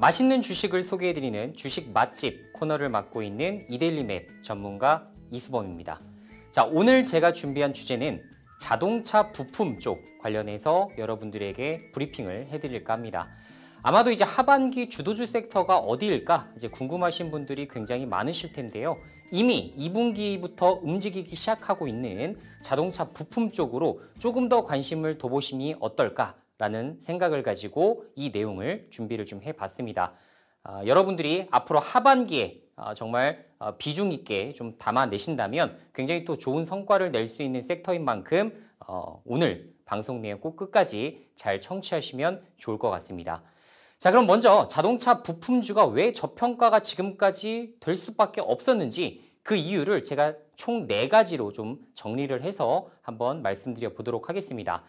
맛있는 주식을 소개해드리는 주식 맛집 코너를 맡고 있는 이데일리맵 전문가 이수범입니다. 자, 오늘 제가 준비한 주제는 자동차 부품 쪽 관련해서 여러분들에게 브리핑을 해드릴까 합니다. 아마도 이제 하반기 주도주 섹터가 어디일까 이제 궁금하신 분들이 굉장히 많으실 텐데요. 이미 2분기부터 움직이기 시작하고 있는 자동차 부품 쪽으로 조금 더 관심을 둬보심이 어떨까 라는 생각을 가지고 이 내용을 준비를 좀 해봤습니다. 아, 여러분들이 앞으로 하반기에 아, 정말 아, 어, 비중 있게 좀 담아내신다면 굉장히 또 좋은 성과를 낼 수 있는 섹터인 만큼 어, 오늘 방송 내용 꼭 끝까지 잘 청취하시면 좋을 것 같습니다. 자 그럼 먼저 자동차 부품주가 왜 저평가가 지금까지 될 수밖에 없었는지 그 이유를 제가 총 네가지로좀 정리를 해서 한번 말씀드려 보도록 하겠습니다.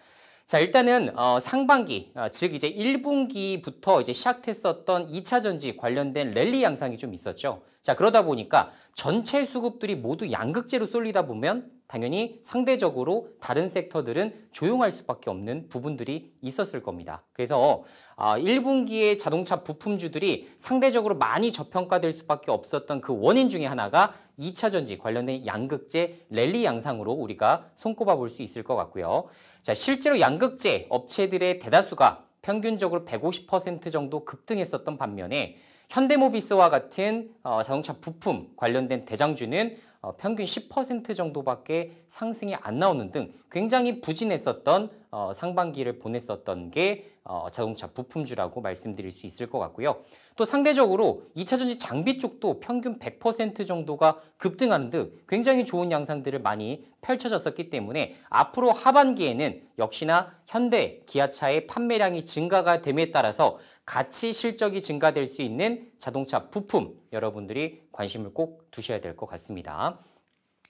자, 일단은 어, 상반기, 어, 즉 이제 1분기부터 이제 시작했었던 2차 전지 관련된 랠리 양상이 좀 있었죠. 자, 그러다 보니까 전체 수급들이 모두 양극재로 쏠리다 보면 당연히 상대적으로 다른 섹터들은 조용할 수밖에 없는 부분들이 있었을 겁니다. 그래서 1분기에 아, 자동차 부품주들이 상대적으로 많이 저평가될 수밖에 없었던 그 원인 중에 하나가 2차 전지 관련된 양극재 랠리 양상으로 우리가 손꼽아 볼 수 있을 것 같고요. 자, 실제로 양극재 업체들의 대다수가 평균적으로 150% 정도 급등했었던 반면에 현대모비스와 같은 어, 자동차 부품 관련된 대장주는 어, 평균 10% 정도밖에 상승이 안 나오는 등 굉장히 부진했었던 어, 상반기를 보냈었던 게 어, 자동차 부품주라고 말씀드릴 수 있을 것 같고요. 또 상대적으로 2차 전지 장비 쪽도 평균 100% 정도가 급등하는 듯 굉장히 좋은 양상들을 많이 펼쳐졌었기 때문에 앞으로 하반기에는 역시나 현대, 기아차의 판매량이 증가가 됨에 따라서 같이 실적이 증가될 수 있는 자동차 부품 여러분들이 관심을 꼭 두셔야 될 것 같습니다.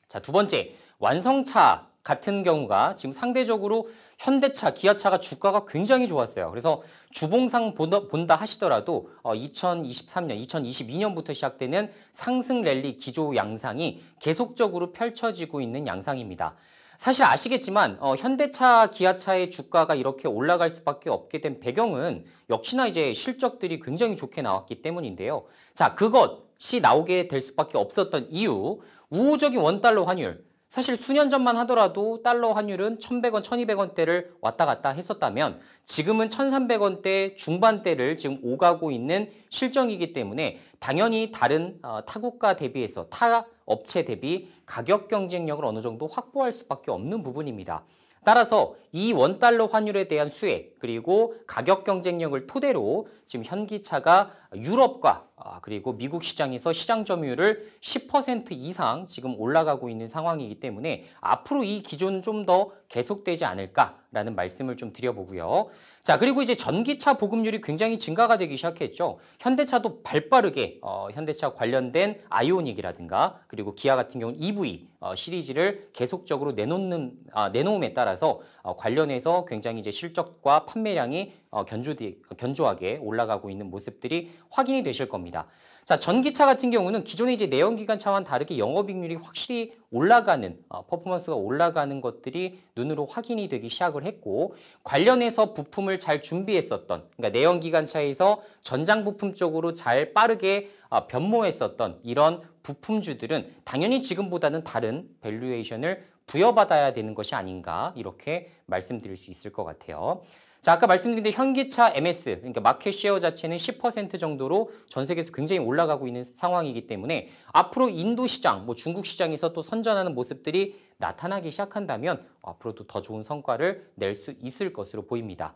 자, 두 번째, 완성차 같은 경우가 지금 상대적으로 현대차, 기아차가 주가가 굉장히 좋았어요. 그래서 주봉상 본다, 하시더라도 2023년, 어, 2022년부터 시작되는 상승 랠리 기조 양상이 계속적으로 펼쳐지고 있는 양상입니다. 사실 아시겠지만 어, 현대차, 기아차의 주가가 이렇게 올라갈 수밖에 없게 된 배경은 역시나 이제 실적들이 굉장히 좋게 나왔기 때문인데요. 자, 그것이 나오게 될 수밖에 없었던 이유, 우호적인 원달러 환율, 사실 수년 전만 하더라도 달러 환율은 1,100원, 1,200원대를 왔다 갔다 했었다면 지금은 1,300원대 중반대를 지금 오가고 있는 실정이기 때문에 당연히 다른 어, 타국가 대비해서 타 업체 대비 가격 경쟁력을 어느 정도 확보할 수밖에 없는 부분입니다. 따라서 이 원달러 환율에 대한 수혜 그리고 가격 경쟁력을 토대로 지금 현기차가 유럽과 아, 그리고 미국 시장에서 시장 점유율을 10% 이상 지금 올라가고 있는 상황이기 때문에 앞으로 이 기조는 좀 더 계속되지 않을까라는 말씀을 좀 드려보고요. 자 그리고 이제 전기차 보급률이 굉장히 증가가 되기 시작했죠. 현대차도 발빠르게 어, 현대차 관련된 아이오닉이라든가 그리고 기아 같은 경우는 EV 어, 시리즈를 계속적으로 내놓는 아, 내놓음에 따라서 어, 관련해서 굉장히 이제 실적과 판매량이 어, 견조하게 올라가고 있는 모습들이 확인이 되실 겁니다. 자, 전기차 같은 경우는 기존의 이제 내연기관 차와는 다르게 영업익률이 확실히 올라가는 어, 퍼포먼스가 올라가는 것들이 눈으로 확인이 되기 시작을 했고 관련해서 부품을 잘 준비했었던 그러니까 내연기관 차에서 전장 부품 쪽으로 잘 빠르게 어, 변모했었던 이런 부품주들은 당연히 지금보다는 다른 밸류에이션을 부여받아야 되는 것이 아닌가 이렇게 말씀드릴 수 있을 것 같아요. 자, 아까 말씀드린 대 현기차 MS, 그러니까 마켓 쉐어 자체는 10% 정도로 전 세계에서 굉장히 올라가고 있는 상황이기 때문에 앞으로 인도 시장, 뭐 중국 시장에서 또 선전하는 모습들이 나타나기 시작한다면 앞으로도 더 좋은 성과를 낼 수 있을 것으로 보입니다.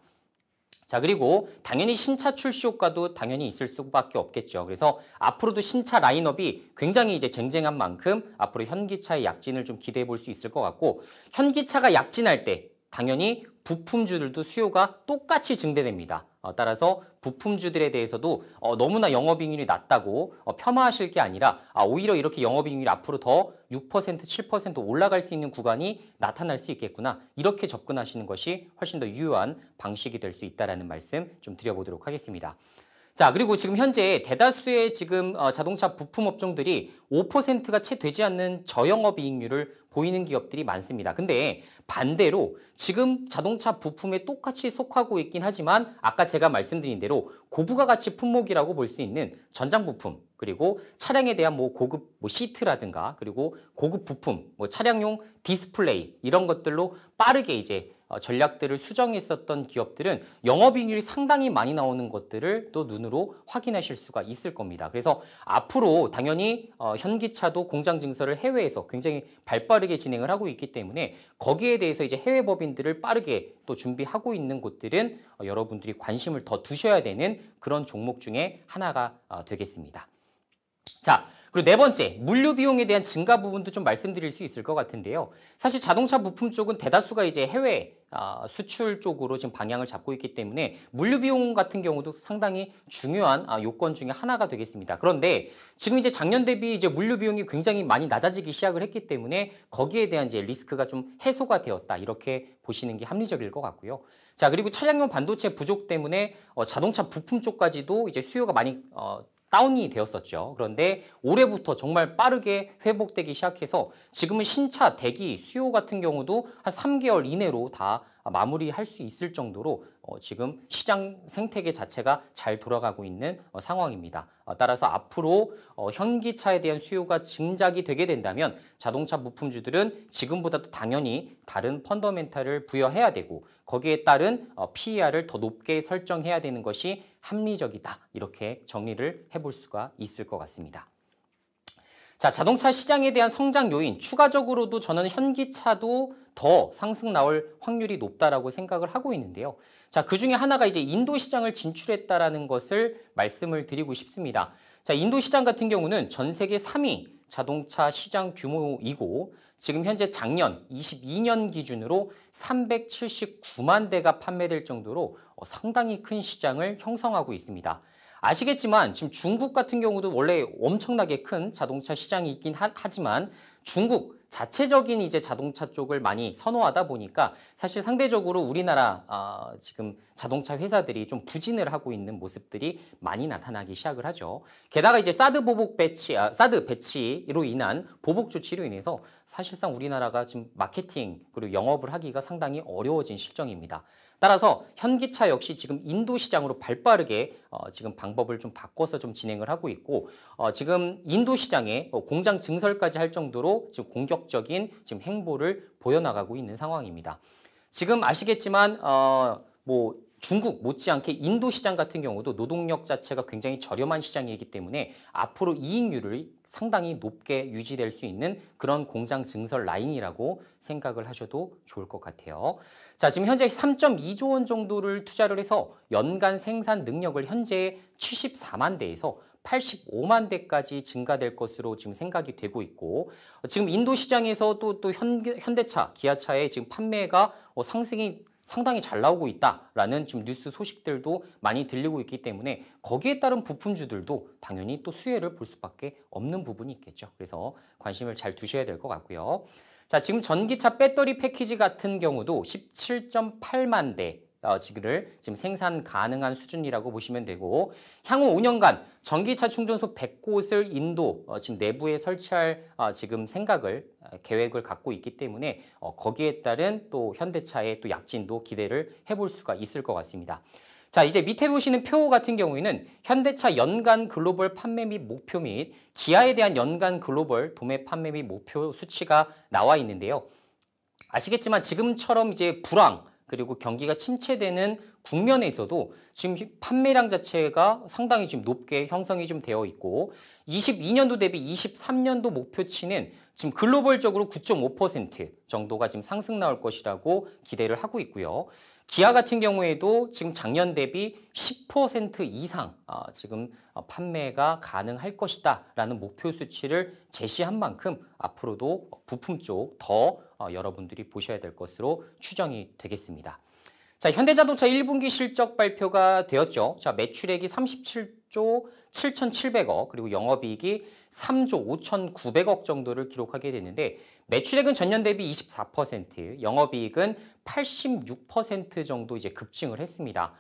자 그리고 당연히 신차 출시 효과도 당연히 있을 수밖에 없겠죠. 그래서 앞으로도 신차 라인업이 굉장히 이제 쟁쟁한 만큼 앞으로 현기차의 약진을 좀 기대해 볼 수 있을 것 같고 현기차가 약진할 때 당연히 부품주들도 수요가 똑같이 증대됩니다. 어, 따라서 부품주들에 대해서도 어, 너무나 영업이익률이 낮다고 어, 폄하하실 게 아니라 아, 오히려 이렇게 영업이익률이 앞으로 더 6%, 7% 올라갈 수 있는 구간이 나타날 수 있겠구나 이렇게 접근하시는 것이 훨씬 더 유효한 방식이 될 수 있다는 말씀 좀 드려보도록 하겠습니다. 자 그리고 지금 현재 대다수의 지금 자동차 부품 업종들이 5%가 채 되지 않는 저영업이익률을 보이는 기업들이 많습니다. 근데 반대로 지금 자동차 부품에 똑같이 속하고 있긴 하지만 아까 제가 말씀드린 대로 고부가가치 품목이라고 볼 수 있는 전장 부품 그리고 차량에 대한 뭐 고급 뭐 시트라든가 그리고 고급 부품 뭐 차량용 디스플레이 이런 것들로 빠르게 이제 어, 전략들을 수정했었던 기업들은 영업이익률이 상당히 많이 나오는 것들을 또 눈으로 확인하실 수가 있을 겁니다. 그래서 앞으로 당연히 어, 현기차도 공장 증설을 해외에서 굉장히 발빠르게 진행을 하고 있기 때문에 거기에 대해서 이제 해외 법인들을 빠르게 또 준비하고 있는 곳들은 어, 여러분들이 관심을 더 두셔야 되는 그런 종목 중에 하나가 되겠습니다. 자, 그리고 네 번째, 물류 비용에 대한 증가 부분도 좀 말씀드릴 수 있을 것 같은데요. 사실 자동차 부품 쪽은 대다수가 이제 해외 아, 수출 쪽으로 지금 방향을 잡고 있기 때문에 물류 비용 같은 경우도 상당히 중요한 아, 요건 중에 하나가 되겠습니다. 그런데 지금 이제 작년 대비 이제 물류 비용이 굉장히 많이 낮아지기 시작을 했기 때문에 거기에 대한 이제 리스크가 좀 해소가 되었다 이렇게 보시는 게 합리적일 것 같고요. 자 그리고 차량용 반도체 부족 때문에 어, 자동차 부품 쪽까지도 이제 수요가 많이 어, 다운이 되었었죠. 그런데 올해부터 정말 빠르게 회복되기 시작해서 지금은 신차 대기 수요 같은 경우도 한 3개월 이내로 다 마무리할 수 있을 정도로 어, 지금 시장 생태계 자체가 잘 돌아가고 있는 어, 상황입니다. 어, 따라서 앞으로 어, 현기차에 대한 수요가 증작이 되게 된다면 자동차 부품주들은 지금보다도 당연히 다른 펀더멘탈을 부여해야 되고 거기에 따른 어, PER을 더 높게 설정해야 되는 것이 합리적이다. 이렇게 정리를 해볼 수가 있을 것 같습니다. 자, 자동차 시장에 대한 성장 요인 추가적으로도 저는 현기차도 더 상승 나올 확률이 높다라고 생각을 하고 있는데요. 자, 그 중에 하나가 이제 인도 시장을 진출했다라는 것을 말씀을 드리고 싶습니다. 자, 인도 시장 같은 경우는 전 세계 3위 자동차 시장 규모이고 지금 현재 작년 22년 기준으로 379만 대가 판매될 정도로 어, 상당히 큰 시장을 형성하고 있습니다. 아시겠지만 지금 중국 같은 경우도 원래 엄청나게 큰 자동차 시장이 있긴 하, 지만 중국 자체적인 이제 자동차 쪽을 많이 선호하다 보니까 사실 상대적으로 우리나라 아, 지금 자동차 회사들이 좀 부진을 하고 있는 모습들이 많이 나타나기 시작을 하죠. 게다가 이제 사드 보복 배치, 아, 사드 배치로 인한 보복 조치로 인해서 사실상 우리나라가 지금 마케팅 그리고 영업을 하기가 상당히 어려워진 실정입니다. 따라서 현기차 역시 지금 인도 시장으로 발빠르게 어, 지금 방법을 좀 바꿔서 좀 진행을 하고 있고 어, 지금 인도 시장에 어, 공장 증설까지 할 정도로 지금 공격적인 지금 행보를 보여나가고 있는 상황입니다. 지금 아시겠지만 어, 뭐 중국 못지않게 인도 시장 같은 경우도 노동력 자체가 굉장히 저렴한 시장이기 때문에 앞으로 이익률을 상당히 높게 유지될 수 있는 그런 공장 증설 라인이라고 생각을 하셔도 좋을 것 같아요. 자, 지금 현재 3.2조 원 정도를 투자를 해서 연간 생산 능력을 현재 74만 대에서 85만 대까지 증가될 것으로 지금 생각이 되고 있고 지금 인도 시장에서 또또 현대차, 기아차의 지금 판매가 어, 상승이 상당히 잘 나오고 있다라는 지금 뉴스 소식들도 많이 들리고 있기 때문에 거기에 따른 부품주들도 당연히 또 수혜를 볼 수밖에 없는 부분이 있겠죠. 그래서 관심을 잘 두셔야 될 것 같고요. 자, 지금 전기차 배터리 패키지 같은 경우도 17.8만 대 어, 지기를 지금 생산 가능한 수준이라고 보시면 되고 향후 5년간 전기차 충전소 100곳을 인도 어, 지금 내부에 설치할 어, 지금 생각을 계획을 갖고 있기 때문에 거기에 따른 또 현대차의 또 약진도 기대를 해볼 수가 있을 것 같습니다. 자 이제 밑에 보시는 표 같은 경우에는 현대차 연간 글로벌 판매 및 목표 및 기아에 대한 연간 글로벌 도매 판매 및 목표 수치가 나와 있는데요. 아시겠지만 지금처럼 이제 불황 그리고 경기가 침체되는 국면에 서도 지금 판매량 자체가 상당히 지금 높게 형성이 좀 되어 있고 22년도 대비 23년도 목표치는 지금 글로벌적으로 9.5% 정도가 지금 상승 나올 것이라고 기대를 하고 있고요. 기아 같은 경우에도 지금 작년 대비 10% 이상 아, 지금 어, 판매가 가능할 것이다라는 목표 수치를 제시한 만큼 앞으로도 부품 쪽더 어, 여러분들이 보셔야 될 것으로 추정이 되겠습니다. 자, 현대자동차 1분기 실적 발표가 되었죠. 자, 매출액이 37조 7,700억, 그리고 영업이익이 3조 5,900억 정도를 기록하게 되는데 매출액은 전년 대비 24%, 영업이익은 86% 정도 이제 급증을 했습니다.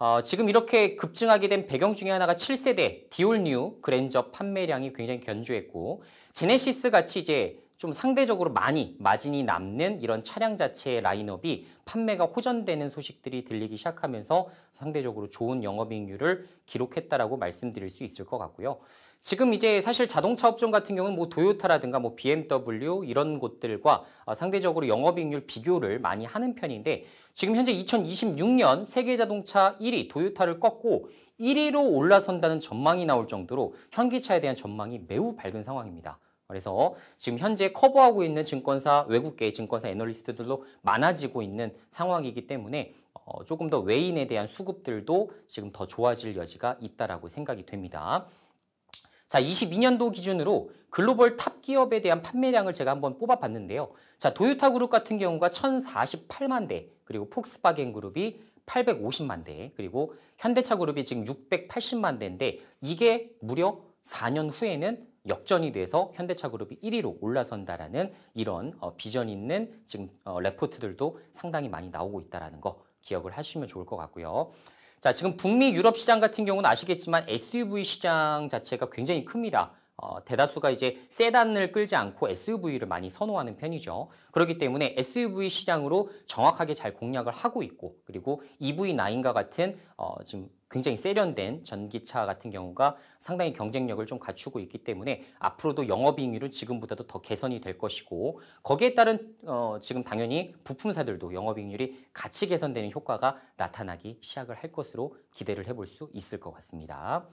어, 지금 이렇게 급증하게 된 배경 중에 하나가 7세대 디올뉴 그랜저 판매량이 굉장히 견조했고 제네시스 같이 이제 좀 상대적으로 많이 마진이 남는 이런 차량 자체의 라인업이 판매가 호전되는 소식들이 들리기 시작하면서 상대적으로 좋은 영업이익률을 기록했다라고 말씀드릴 수 있을 것 같고요. 지금 이제 사실 자동차 업종 같은 경우는 뭐 도요타라든가 뭐 BMW 이런 곳들과 어, 상대적으로 영업이익률 비교를 많이 하는 편인데 지금 현재 2026년 세계 자동차 1위 도요타를 꺾고 1위로 올라선다는 전망이 나올 정도로 현기차에 대한 전망이 매우 밝은 상황입니다. 그래서 지금 현재 커버하고 있는 증권사 외국계 증권사 애널리스트들도 많아지고 있는 상황이기 때문에 어, 조금 더 외인에 대한 수급들도 지금 더 좋아질 여지가 있다라고 생각이 됩니다. 자, 22년도 기준으로 글로벌 탑 기업에 대한 판매량을 제가 한번 뽑아봤는데요. 자, 도요타 그룹 같은 경우가 1,048만 대, 그리고 폭스바겐 그룹이 850만 대, 그리고 현대차 그룹이 지금 680만 대인데 이게 무려 4년 후에는 역전이 돼서 현대차 그룹이 1위로 올라선다라는 이런 어, 비전 있는 지금 어, 레포트들도 상당히 많이 나오고 있다는거 기억을 하시면 좋을 것 같고요. 자, 지금 북미 유럽 시장 같은 경우는 아시겠지만 SUV 시장 자체가 굉장히 큽니다. 어, 대다수가 이제 세단을 끌지 않고 SUV를 많이 선호하는 편이죠. 그렇기 때문에 SUV 시장으로 정확하게 잘 공략을 하고 있고 그리고 EV9과 같은 어, 지금 굉장히 세련된 전기차 같은 경우가 상당히 경쟁력을 좀 갖추고 있기 때문에 앞으로도 영업이익률은 지금보다도 더 개선이 될 것이고 거기에 따른 어, 지금 당연히 부품사들도 영업이익률이 같이 개선되는 효과가 나타나기 시작을 할 것으로 기대를 해볼 수 있을 것 같습니다.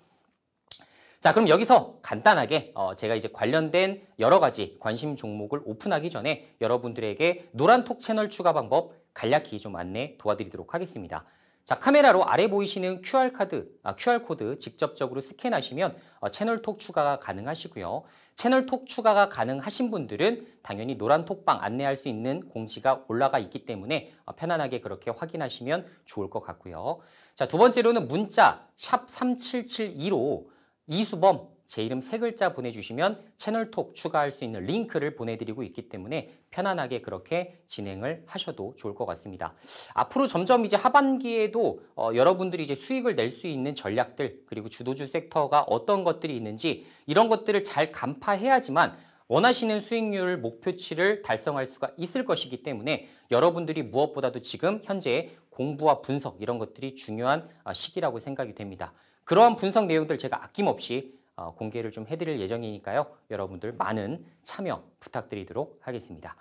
자 그럼 여기서 간단하게 어, 제가 이제 관련된 여러 가지 관심 종목을 오픈하기 전에 여러분들에게 노란톡 채널 추가 방법 간략히 좀 안내 도와드리도록 하겠습니다. 자, 카메라로 아래 보이시는 QR카드, 아, QR코드 직접적으로 스캔하시면 어, 채널톡 추가가 가능하시고요. 채널톡 추가가 가능하신 분들은 당연히 노란 톡방 안내할 수 있는 공지가 올라가 있기 때문에 어, 편안하게 그렇게 확인하시면 좋을 것 같고요. 자, 두 번째로는 문자 샵 3772로 이수범 제 이름 세 글자 보내주시면 채널톡 추가할 수 있는 링크를 보내드리고 있기 때문에 편안하게 그렇게 진행을 하셔도 좋을 것 같습니다. 앞으로 점점 이제 하반기에도 어, 여러분들이 이제 수익을 낼 수 있는 전략들 그리고 주도주 섹터가 어떤 것들이 있는지 이런 것들을 잘 간파해야지만 원하시는 수익률 목표치를 달성할 수가 있을 것이기 때문에 여러분들이 무엇보다도 지금 현재 공부와 분석 이런 것들이 중요한 어, 시기라고 생각이 됩니다. 그러한 분석 내용들 제가 아낌없이 어, 공개를 좀 해드릴 예정이니까요. 여러분들 많은 참여 부탁드리도록 하겠습니다.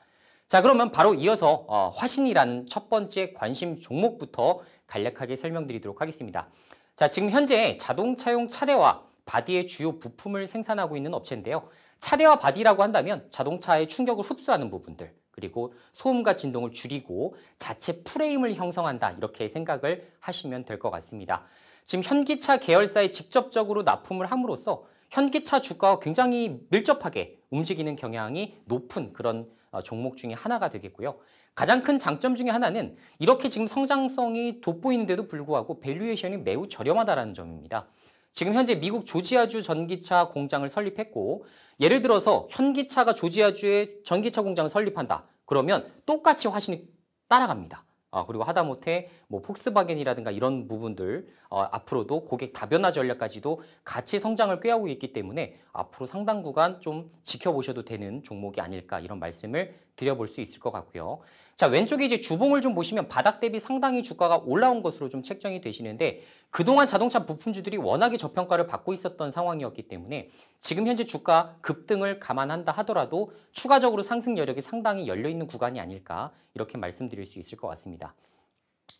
자 그러면 바로 이어서 어, 화신이라는 첫 번째 관심 종목부터 간략하게 설명드리도록 하겠습니다. 자 지금 현재 자동차용 차대와 바디의 주요 부품을 생산하고 있는 업체인데요. 차대와 바디라고 한다면 자동차의 충격을 흡수하는 부분들 그리고 소음과 진동을 줄이고 자체 프레임을 형성한다 이렇게 생각을 하시면 될 것 같습니다. 지금 현기차 계열사에 직접적으로 납품을 함으로써 현기차 주가와 굉장히 밀접하게 움직이는 경향이 높은 그런 어, 종목 중에 하나가 되겠고요. 가장 큰 장점 중에 하나는 이렇게 지금 성장성이 돋보이는데도 불구하고 밸류에이션이 매우 저렴하다는 점입니다. 지금 현재 미국 조지아주 전기차 공장을 설립했고 예를 들어서 현기차가 조지아주에 전기차 공장을 설립한다. 그러면 똑같이 화신이 따라갑니다. 어, 그리고 하다못해 뭐 폭스바겐이라든가 이런 부분들 어, 앞으로도 고객 다변화 전략까지도 같이 성장을 꾀하고 있기 때문에 앞으로 상당 구간 좀 지켜보셔도 되는 종목이 아닐까 이런 말씀을 드려볼 수 있을 것 같고요. 자 왼쪽에 이제 주봉을 좀 보시면 바닥 대비 상당히 주가가 올라온 것으로 좀 책정이 되시는데 그동안 자동차 부품주들이 워낙에 저평가를 받고 있었던 상황이었기 때문에 지금 현재 주가 급등을 감안한다 하더라도 추가적으로 상승 여력이 상당히 열려있는 구간이 아닐까 이렇게 말씀드릴 수 있을 것 같습니다.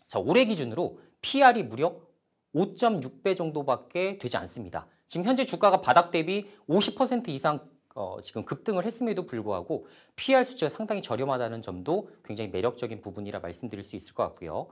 자 올해 기준으로 PR이 무려 5.6배 정도밖에 되지 않습니다. 지금 현재 주가가 바닥 대비 50% 이상 어, 지금 급등을 했음에도 불구하고 PR 수치가 상당히 저렴하다는 점도 굉장히 매력적인 부분이라 말씀드릴 수 있을 것 같고요.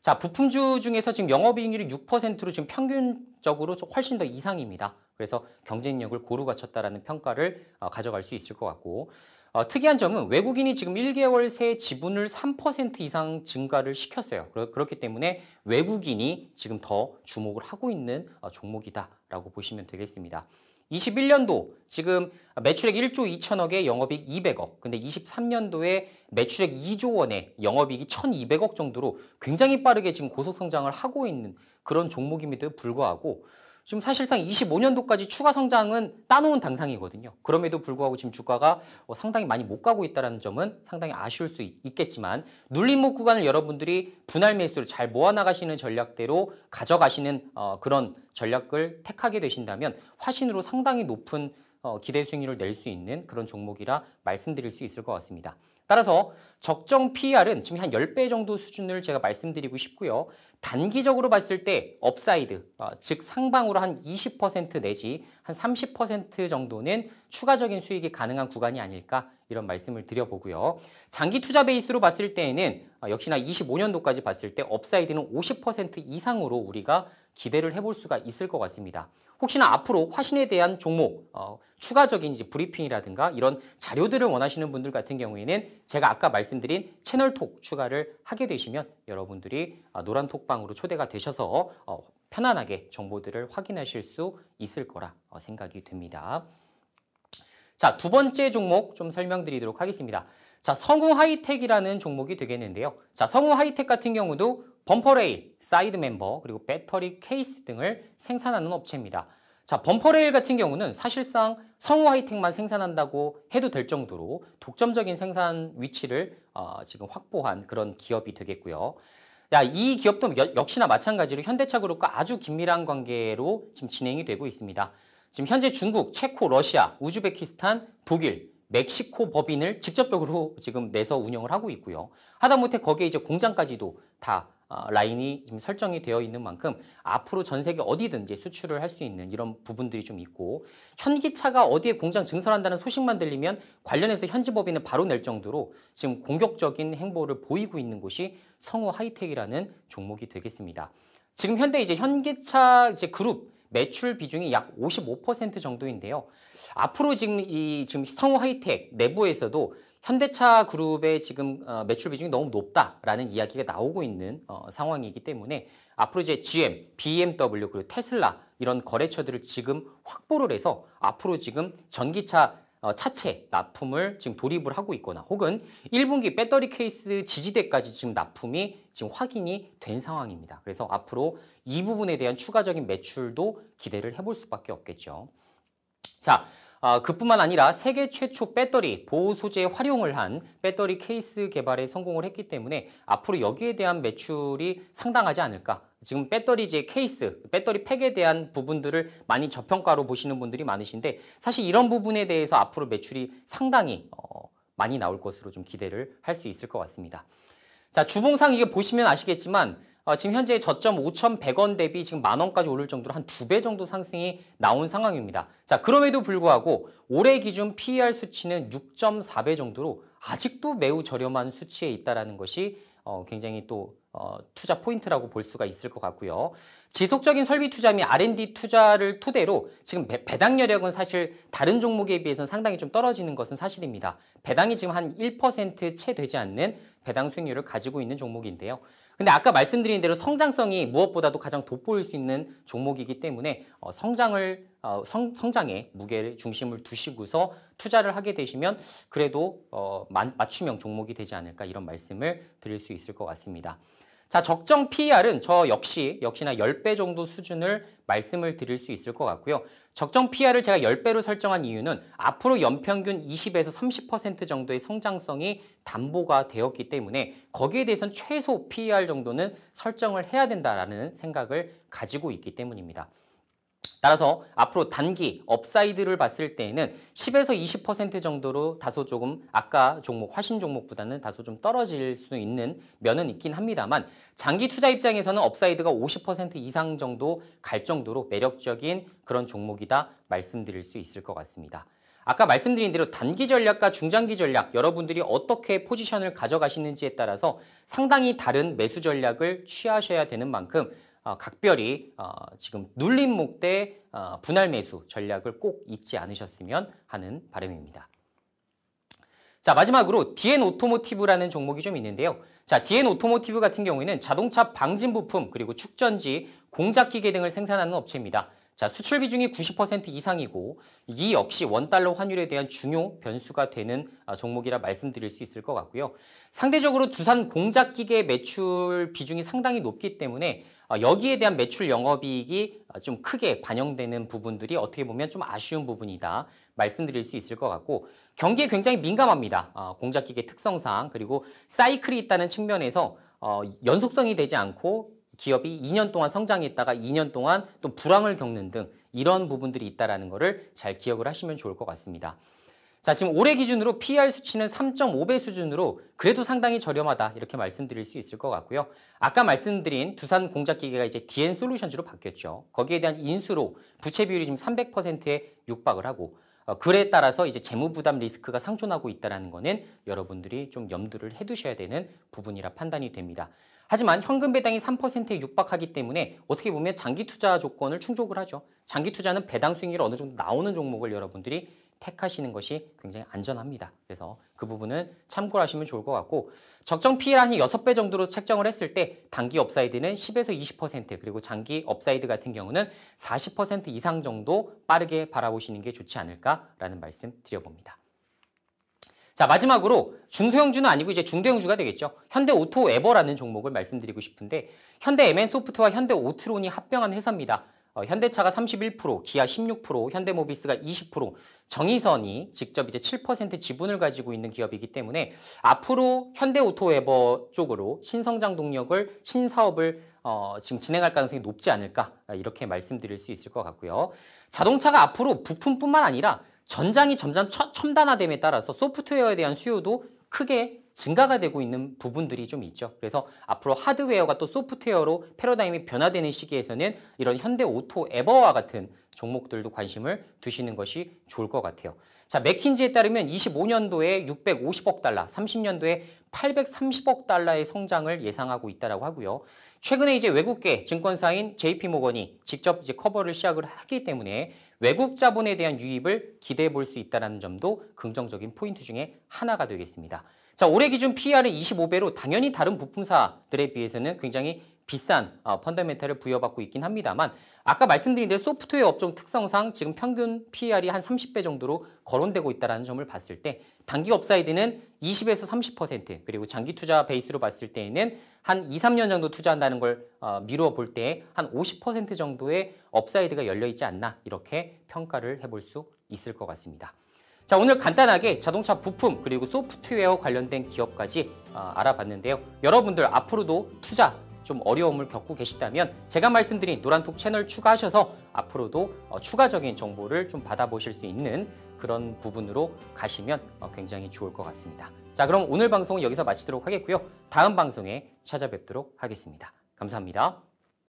자, 부품주 중에서 지금 영업이익률이 6%로 지금 평균적으로 훨씬 더 이상입니다. 그래서 경쟁력을 고루 갖췄다라는 평가를 어, 가져갈 수 있을 것 같고 어, 특이한 점은 외국인이 지금 1개월 새 지분을 3% 이상 증가를 시켰어요. 그렇, 그렇기 때문에 외국인이 지금 더 주목을 하고 있는 어, 종목이다라고 보시면 되겠습니다. 21년도 지금 매출액 1조 2천억에 영업이익 200억. 근데 23년도에 매출액 2조 원에 영업이익이 1,200억 정도로 굉장히 빠르게 지금 고속 성장을 하고 있는 그런 종목임에도 불구하고 지금 사실상 25년도까지 추가 성장은 따놓은 당상이거든요. 그럼에도 불구하고 지금 주가가 어, 상당히 많이 못 가고 있다는 점은 상당히 아쉬울 수 있겠지만 눌림목 구간을 여러분들이 분할 매수를 잘 모아나가시는 전략대로 가져가시는 어, 그런 전략을 택하게 되신다면 화신으로 상당히 높은 어, 기대 수익률을 낼 수 있는 그런 종목이라 말씀드릴 수 있을 것 같습니다. 따라서 적정 PER은 지금 한 10배 정도 수준을 제가 말씀드리고 싶고요. 단기적으로 봤을 때 업사이드, 어, 즉 상방으로 한 20% 내지 한 30% 정도는 추가적인 수익이 가능한 구간이 아닐까 이런 말씀을 드려보고요. 장기 투자 베이스로 봤을 때에는 어, 역시나 25년도까지 봤을 때 업사이드는 50% 이상으로 우리가 기대를 해볼 수가 있을 것 같습니다. 혹시나 앞으로 화신에 대한 종목, 어, 추가적인 이제 브리핑이라든가 이런 자료들을 원하시는 분들 같은 경우에는 제가 아까 말씀드린 채널톡 추가를 하게 되시면 여러분들이 어, 노란톡방으로 초대가 되셔서 어, 편안하게 정보들을 확인하실 수 있을 거라 어, 생각이 됩니다. 자, 두 번째 종목 좀 설명드리도록 하겠습니다. 자, 성우 하이텍이라는 종목이 되겠는데요. 자, 성우 하이텍 같은 경우도 범퍼레일, 사이드 멤버, 그리고 배터리 케이스 등을 생산하는 업체입니다. 자, 범퍼레일 같은 경우는 사실상 성우 하이텍만 생산한다고 해도 될 정도로 독점적인 생산 위치를 어, 지금 확보한 그런 기업이 되겠고요. 야, 이 기업도 여, 역시나 마찬가지로 현대차그룹과 아주 긴밀한 관계로 지금 진행이 되고 있습니다. 지금 현재 중국, 체코, 러시아, 우즈베키스탄, 독일 멕시코 법인을 직접적으로 지금 내서 운영을 하고 있고요. 하다못해 거기에 이제 공장까지도 다 아, 라인이 지금 설정이 되어 있는 만큼 앞으로 전 세계 어디든 이제 수출을 할 수 있는 이런 부분들이 좀 있고 현기차가 어디에 공장 증설한다는 소식만 들리면 관련해서 현지 법인을 바로 낼 정도로 지금 공격적인 행보를 보이고 있는 곳이 성우 하이텍이라는 종목이 되겠습니다. 지금 현대 이제 현기차 이제 그룹 매출 비중이 약 55% 정도인데요. 앞으로 지금 이 지금 성우 하이텍 내부에서도 현대차 그룹의 지금 어, 매출 비중이 너무 높다라는 이야기가 나오고 있는 어, 상황이기 때문에 앞으로 이제 GM, BMW 그리고 테슬라 이런 거래처들을 지금 확보를 해서 앞으로 지금 전기차 어, 차체 납품을 지금 돌입을 하고 있거나 혹은 1분기 배터리 케이스 지지대까지 지금 납품이 지금 확인이 된 상황입니다. 그래서 앞으로 이 부분에 대한 추가적인 매출도 기대를 해볼 수밖에 없겠죠. 자, 아, 그뿐만 아니라 세계 최초 배터리 보호 소재 활용을 한 배터리 케이스 개발에 성공을 했기 때문에 앞으로 여기에 대한 매출이 상당하지 않을까 지금 배터리 제 케이스, 배터리 팩에 대한 부분들을 많이 저평가로 보시는 분들이 많으신데 사실 이런 부분에 대해서 앞으로 매출이 상당히 어, 많이 나올 것으로 좀 기대를 할 수 있을 것 같습니다. 자, 주봉상 이게 보시면 아시겠지만 어, 지금 현재 저점 5,100원 대비 지금 만 원까지 오를 정도로 한 두 배 정도 상승이 나온 상황입니다. 자, 그럼에도 불구하고 올해 기준 PER 수치는 6.4배 정도로 아직도 매우 저렴한 수치에 있다라는 것이 어, 굉장히 또 어, 투자 포인트라고 볼 수가 있을 것 같고요. 지속적인 설비 투자 및 R&D 투자를 토대로 지금 배, 당 여력은 사실 다른 종목에 비해서는 상당히 좀 떨어지는 것은 사실입니다. 배당이 지금 한 1%채 되지 않는 배당 수익률을 가지고 있는 종목인데요. 근데 아까 말씀드린 대로 성장성이 무엇보다도 가장 돋보일 수 있는 종목이기 때문에 어, 성장을 어, 성, 성장에 무게를 중심을 두시고서 투자를 하게 되시면 그래도 어, 맞춤형 종목이 되지 않을까 이런 말씀을 드릴 수 있을 것 같습니다. 자, 적정 PER은 저 역시 역시나 10배 정도 수준을 말씀을 드릴 수 있을 것 같고요. 적정 PR을 제가 10배로 설정한 이유는 앞으로 연평균 20에서 30% 정도의 성장성이 담보가 되었기 때문에 거기에 대해서는 최소 PER 정도는 설정을 해야 된다라는 생각을 가지고 있기 때문입니다. 따라서 앞으로 단기 업사이드를 봤을 때에는 10에서 20% 정도로 다소 조금 아까 종목 화신 종목보다는 다소 좀 떨어질 수 있는 면은 있긴 합니다만 장기 투자 입장에서는 업사이드가 50% 이상 정도 갈 정도로 매력적인 그런 종목이다 말씀드릴 수 있을 것 같습니다. 아까 말씀드린 대로 단기 전략과 중장기 전략 여러분들이 어떻게 포지션을 가져가시는지에 따라서 상당히 다른 매수 전략을 취하셔야 되는 만큼 어, 각별히 어, 지금 눌림목 대 어, 분할 매수 전략을 꼭 잊지 않으셨으면 하는 바람입니다. 자 마지막으로 DN 오토모티브라는 종목이 좀 있는데요. 자 DN 오토모티브 같은 경우에는 자동차 방진 부품 그리고 축전지 공작기계 등을 생산하는 업체입니다. 자 수출 비중이 90% 이상이고 이 역시 원달러 환율에 대한 중요 변수가 되는 종목이라 말씀드릴 수 있을 것 같고요. 상대적으로 두산 공작기계 매출 비중이 상당히 높기 때문에 아, 여기에 대한 매출 영업이익이 아, 좀 크게 반영되는 부분들이 어떻게 보면 좀 아쉬운 부분이다 말씀드릴 수 있을 것 같고 경기에 굉장히 민감합니다. 아, 공작기계 특성상 그리고 사이클이 있다는 측면에서 어, 연속성이 되지 않고 기업이 2년 동안 성장했다가 2년 동안 또 불황을 겪는 등 이런 부분들이 있다라는 것을 잘 기억을 하시면 좋을 것 같습니다. 자, 지금 올해 기준으로 p e r 수치는 3.5배 수준으로 그래도 상당히 저렴하다 이렇게 말씀드릴 수 있을 것 같고요. 아까 말씀드린 두산 공작 기계가 이제 DN 솔루션즈로 바뀌었죠. 거기에 대한 인수로 부채 비율이 지금 300%에 육박을 하고 어, 그에 따라서 이제 재무 부담 리스크가 상존하고 있다는 거는 여러분들이 좀 염두를 해두셔야 되는 부분이라 판단이 됩니다. 하지만 현금 배당이 3%에 육박하기 때문에 어떻게 보면 장기 투자 조건을 충족을 하죠. 장기 투자는 배당 수익률 어느 정도 나오는 종목을 여러분들이 택하시는 것이 굉장히 안전합니다. 그래서 그 부분은 참고를 하시면 좋을 것 같고 적정 PER이 6배 정도로 책정을 했을 때 단기 업사이드는 10에서 20% 그리고 장기 업사이드 같은 경우는 40% 이상 정도 빠르게 바라보시는 게 좋지 않을까라는 말씀 드려봅니다. 자 마지막으로 중소형주는 아니고 이제 중대형주가 되겠죠. 현대오토에버라는 종목을 말씀드리고 싶은데 현대MN소프트와 현대오트론이 합병한 회사입니다. 어, 현대차가 31%, 기아 16%, 현대모비스가 20%, 정의선이 직접 이제 7% 지분을 가지고 있는 기업이기 때문에 앞으로 현대오토웨버 쪽으로 신성장 동력을 신사업을 어, 지금 진행할 가능성이 높지 않을까 아, 이렇게 말씀드릴 수 있을 것 같고요. 자동차가 앞으로 부품뿐만 아니라 전장이 점점 첨단화됨에 따라서 소프트웨어에 대한 수요도 크게 증가가 되고 있는 부분들이 좀 있죠. 그래서 앞으로 하드웨어가 또 소프트웨어로 패러다임이 변화되는 시기에서는 이런 현대 오토 에버와 같은 종목들도 관심을 두시는 것이 좋을 것 같아요. 자, 맥킨지에 따르면 25년도에 650억 달러, 30년도에 830억 달러의 성장을 예상하고 있다라고 하고요. 최근에 이제 외국계 증권사인 JP 모건이 직접 이제 커버를 시작을 하기 때문에 외국 자본에 대한 유입을 기대해 볼 수 있다는 점도 긍정적인 포인트 중에 하나가 되겠습니다. 자, 올해 기준 PER은 25배로 당연히 다른 부품사들에 비해서는 굉장히 비싼 어, 펀더멘탈을 부여받고 있긴 합니다만 아까 말씀드린 대로 소프트웨어 업종 특성상 지금 평균 PER이 한 30배 정도로 거론되고 있다는 점을 봤을 때 단기 업사이드는 20에서 30% 그리고 장기 투자 베이스로 봤을 때에는 한 2, 3년 정도 투자한다는 걸 미루어 볼 때 한 50% 정도의 업사이드가 열려있지 않나 이렇게 평가를 해볼 수 있을 것 같습니다. 자 오늘 간단하게 자동차 부품 그리고 소프트웨어 관련된 기업까지 아, 알아봤는데요. 여러분들 앞으로도 투자 좀 어려움을 겪고 계시다면 제가 말씀드린 노란톡 채널 추가하셔서 앞으로도 어, 추가적인 정보를 좀 받아보실 수 있는 그런 부분으로 가시면 어, 굉장히 좋을 것 같습니다. 자 그럼 오늘 방송 여기서 마치도록 하겠고요. 다음 방송에 찾아뵙도록 하겠습니다. 감사합니다.